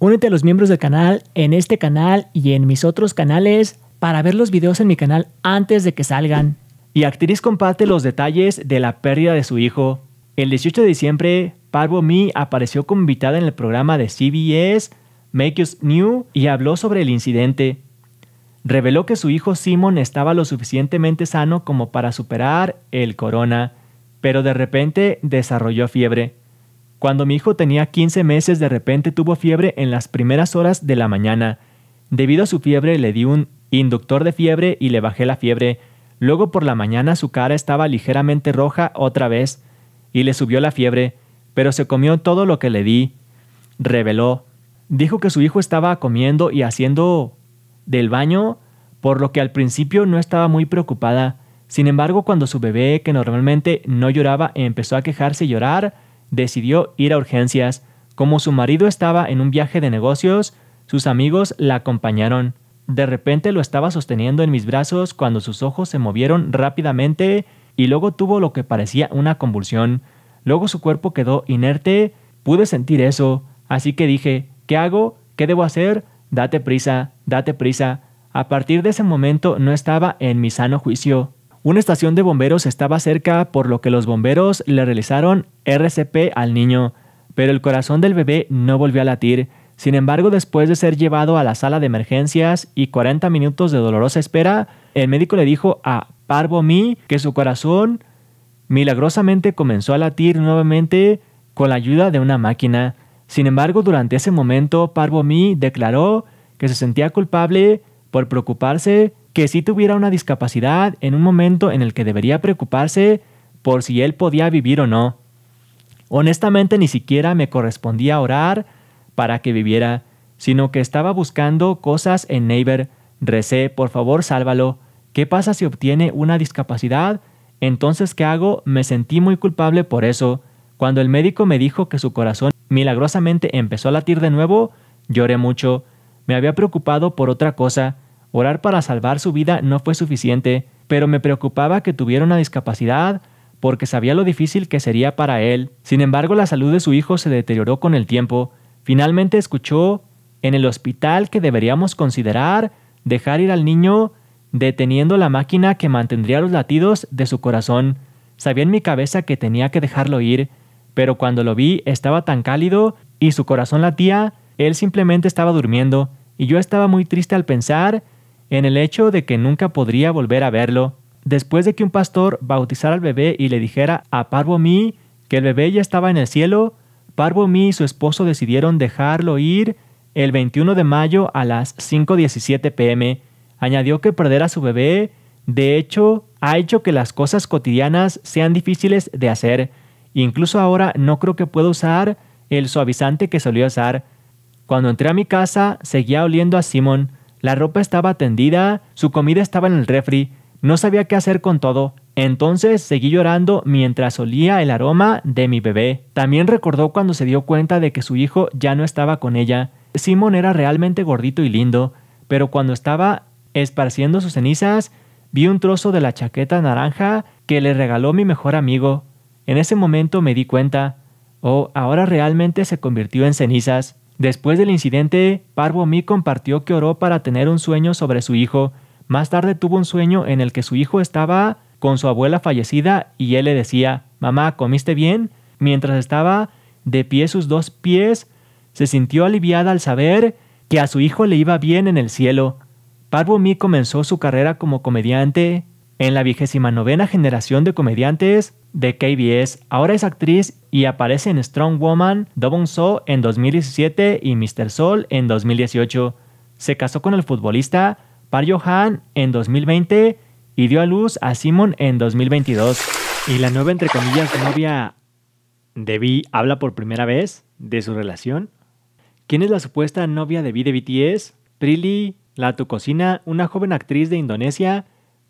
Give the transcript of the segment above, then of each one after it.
Únete a los miembros del canal en este canal y en mis otros canales para ver los videos en mi canal antes de que salgan. Y Actriz comparte los detalles de la pérdida de su hijo. El 18 de diciembre, Parvo Mi apareció como invitada en el programa de CBS Make Us New y habló sobre el incidente. Reveló que su hijo Simon estaba lo suficientemente sano como para superar el corona pero de repente desarrolló fiebre. Cuando mi hijo tenía 15 meses, de repente tuvo fiebre en las primeras horas de la mañana. Debido a su fiebre le di un inductor de fiebre y le bajé la fiebre. Luego por la mañana su cara estaba ligeramente roja otra vez y le subió la fiebre, pero se comió todo lo que le di. Reveló. Dijo que su hijo estaba comiendo y haciendo del baño, por lo que al principio no estaba muy preocupada sin embargo, cuando su bebé, que normalmente no lloraba, empezó a quejarse y llorar, decidió ir a urgencias. Como su marido estaba en un viaje de negocios, sus amigos la acompañaron. De repente lo estaba sosteniendo en mis brazos cuando sus ojos se movieron rápidamente y luego tuvo lo que parecía una convulsión. Luego su cuerpo quedó inerte, pude sentir eso, así que dije, ¿qué hago? ¿Qué debo hacer? Date prisa, date prisa. A partir de ese momento no estaba en mi sano juicio. Una estación de bomberos estaba cerca, por lo que los bomberos le realizaron RCP al niño, pero el corazón del bebé no volvió a latir. Sin embargo, después de ser llevado a la sala de emergencias y 40 minutos de dolorosa espera, el médico le dijo a Parvo Mi que su corazón milagrosamente comenzó a latir nuevamente con la ayuda de una máquina. Sin embargo, durante ese momento, Parvo Mi declaró que se sentía culpable por preocuparse que si tuviera una discapacidad en un momento en el que debería preocuparse por si él podía vivir o no. Honestamente ni siquiera me correspondía orar para que viviera, sino que estaba buscando cosas en Neighbor. Recé, por favor, sálvalo. ¿Qué pasa si obtiene una discapacidad? Entonces, ¿qué hago? Me sentí muy culpable por eso. Cuando el médico me dijo que su corazón milagrosamente empezó a latir de nuevo, lloré mucho. Me había preocupado por otra cosa. Orar para salvar su vida no fue suficiente, pero me preocupaba que tuviera una discapacidad porque sabía lo difícil que sería para él. Sin embargo, la salud de su hijo se deterioró con el tiempo. Finalmente escuchó en el hospital que deberíamos considerar dejar ir al niño deteniendo la máquina que mantendría los latidos de su corazón. Sabía en mi cabeza que tenía que dejarlo ir, pero cuando lo vi estaba tan cálido y su corazón latía, él simplemente estaba durmiendo, y yo estaba muy triste al pensar en el hecho de que nunca podría volver a verlo, después de que un pastor bautizara al bebé y le dijera a Parvo Mi que el bebé ya estaba en el cielo, Parvo Mi y su esposo decidieron dejarlo ir el 21 de mayo a las 5.17 pm. Añadió que perder a su bebé, de hecho, ha hecho que las cosas cotidianas sean difíciles de hacer. Incluso ahora no creo que pueda usar el suavizante que solía usar. Cuando entré a mi casa, seguía oliendo a Simón. La ropa estaba tendida, su comida estaba en el refri, no sabía qué hacer con todo, entonces seguí llorando mientras olía el aroma de mi bebé. También recordó cuando se dio cuenta de que su hijo ya no estaba con ella. Simon era realmente gordito y lindo, pero cuando estaba esparciendo sus cenizas, vi un trozo de la chaqueta naranja que le regaló mi mejor amigo. En ese momento me di cuenta, oh, ahora realmente se convirtió en cenizas. Después del incidente, Mi compartió que oró para tener un sueño sobre su hijo. Más tarde tuvo un sueño en el que su hijo estaba con su abuela fallecida y él le decía, Mamá, ¿comiste bien? Mientras estaba de pie sus dos pies, se sintió aliviada al saber que a su hijo le iba bien en el cielo. Mi comenzó su carrera como comediante en la vigésima novena generación de comediantes de KBS, ahora es actriz y aparece en Strong Woman, Double So en 2017 y Mr. Soul en 2018. Se casó con el futbolista Par Johan en 2020 y dio a luz a Simon en 2022. Y la nueva, entre comillas, novia de V habla por primera vez de su relación. ¿Quién es la supuesta novia de V de BTS? Prilly, la tu cocina, una joven actriz de Indonesia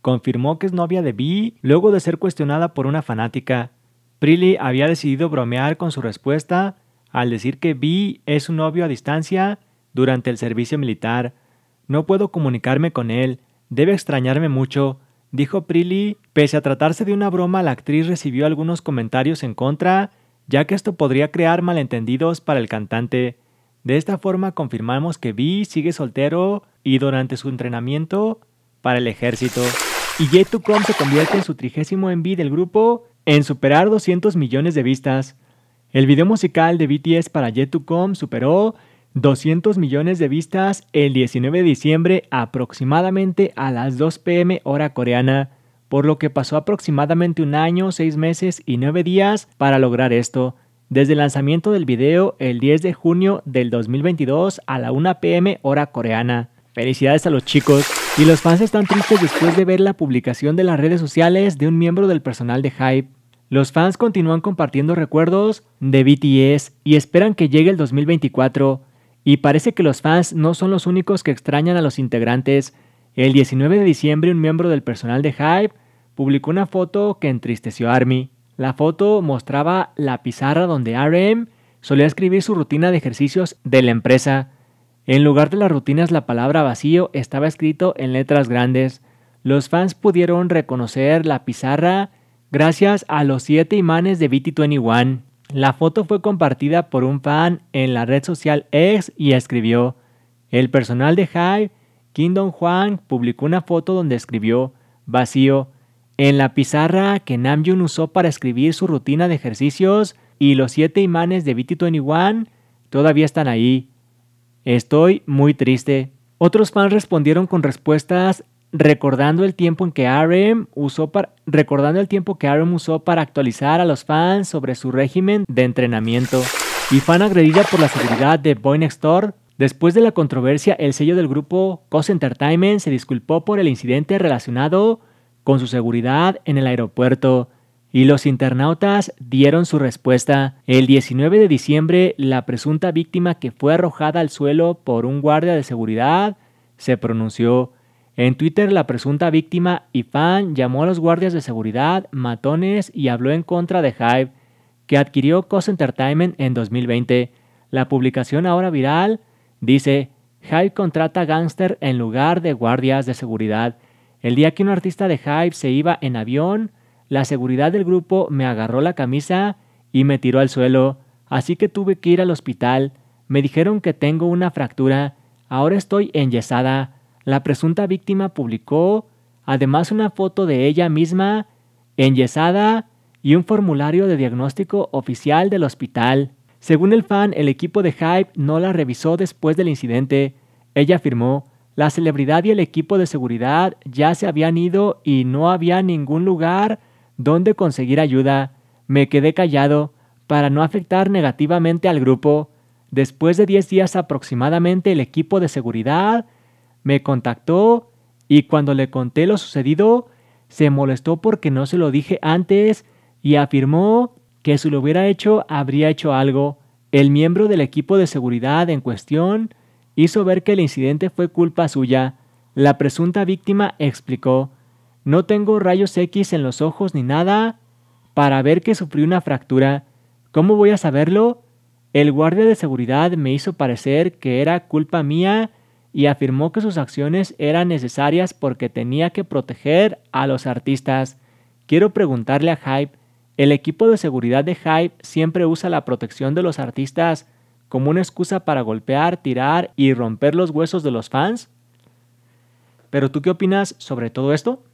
confirmó que es novia de Bee luego de ser cuestionada por una fanática. Prilly había decidido bromear con su respuesta al decir que Vi es su novio a distancia durante el servicio militar. No puedo comunicarme con él, debe extrañarme mucho, dijo Prilly. Pese a tratarse de una broma, la actriz recibió algunos comentarios en contra, ya que esto podría crear malentendidos para el cantante. De esta forma confirmamos que Bee sigue soltero y durante su entrenamiento para el ejército y J2Com se convierte en su trigésimo MV del grupo en superar 200 millones de vistas. El video musical de BTS para J2Com superó 200 millones de vistas el 19 de diciembre aproximadamente a las 2 pm hora coreana, por lo que pasó aproximadamente un año, 6 meses y 9 días para lograr esto. Desde el lanzamiento del video el 10 de junio del 2022 a la 1 pm hora coreana. Felicidades a los chicos. Y los fans están tristes después de ver la publicación de las redes sociales de un miembro del personal de Hype. Los fans continúan compartiendo recuerdos de BTS y esperan que llegue el 2024. Y parece que los fans no son los únicos que extrañan a los integrantes. El 19 de diciembre un miembro del personal de Hype publicó una foto que entristeció a ARMY. La foto mostraba la pizarra donde RM solía escribir su rutina de ejercicios de la empresa. En lugar de las rutinas, la palabra vacío estaba escrito en letras grandes. Los fans pudieron reconocer la pizarra gracias a los siete imanes de BT21. La foto fue compartida por un fan en la red social X y escribió: El personal de Hive, Kingdom Juan, publicó una foto donde escribió: Vacío. En la pizarra que Namjoon usó para escribir su rutina de ejercicios y los siete imanes de BT21 todavía están ahí. Estoy muy triste. Otros fans respondieron con respuestas recordando el tiempo en que RM usó para recordando el tiempo que RM usó para actualizar a los fans sobre su régimen de entrenamiento. Y fan agredida por la seguridad de Boy Next Door. Después de la controversia, el sello del grupo Cos Entertainment se disculpó por el incidente relacionado con su seguridad en el aeropuerto y los internautas dieron su respuesta. El 19 de diciembre, la presunta víctima que fue arrojada al suelo por un guardia de seguridad se pronunció. En Twitter, la presunta víctima y fan llamó a los guardias de seguridad matones y habló en contra de Hype, que adquirió Cos Entertainment en 2020. La publicación ahora viral dice, Hype contrata gángster en lugar de guardias de seguridad. El día que un artista de Hype se iba en avión, la seguridad del grupo me agarró la camisa y me tiró al suelo, así que tuve que ir al hospital. Me dijeron que tengo una fractura, ahora estoy enyesada. La presunta víctima publicó además una foto de ella misma enyesada y un formulario de diagnóstico oficial del hospital. Según el fan, el equipo de Hype no la revisó después del incidente. Ella afirmó, la celebridad y el equipo de seguridad ya se habían ido y no había ningún lugar dónde conseguir ayuda, me quedé callado para no afectar negativamente al grupo. Después de 10 días aproximadamente el equipo de seguridad me contactó y cuando le conté lo sucedido, se molestó porque no se lo dije antes y afirmó que si lo hubiera hecho habría hecho algo. El miembro del equipo de seguridad en cuestión hizo ver que el incidente fue culpa suya. La presunta víctima explicó, no tengo rayos X en los ojos ni nada para ver que sufrí una fractura. ¿Cómo voy a saberlo? El guardia de seguridad me hizo parecer que era culpa mía y afirmó que sus acciones eran necesarias porque tenía que proteger a los artistas. Quiero preguntarle a Hype, ¿el equipo de seguridad de Hype siempre usa la protección de los artistas como una excusa para golpear, tirar y romper los huesos de los fans? ¿Pero tú qué opinas sobre todo esto?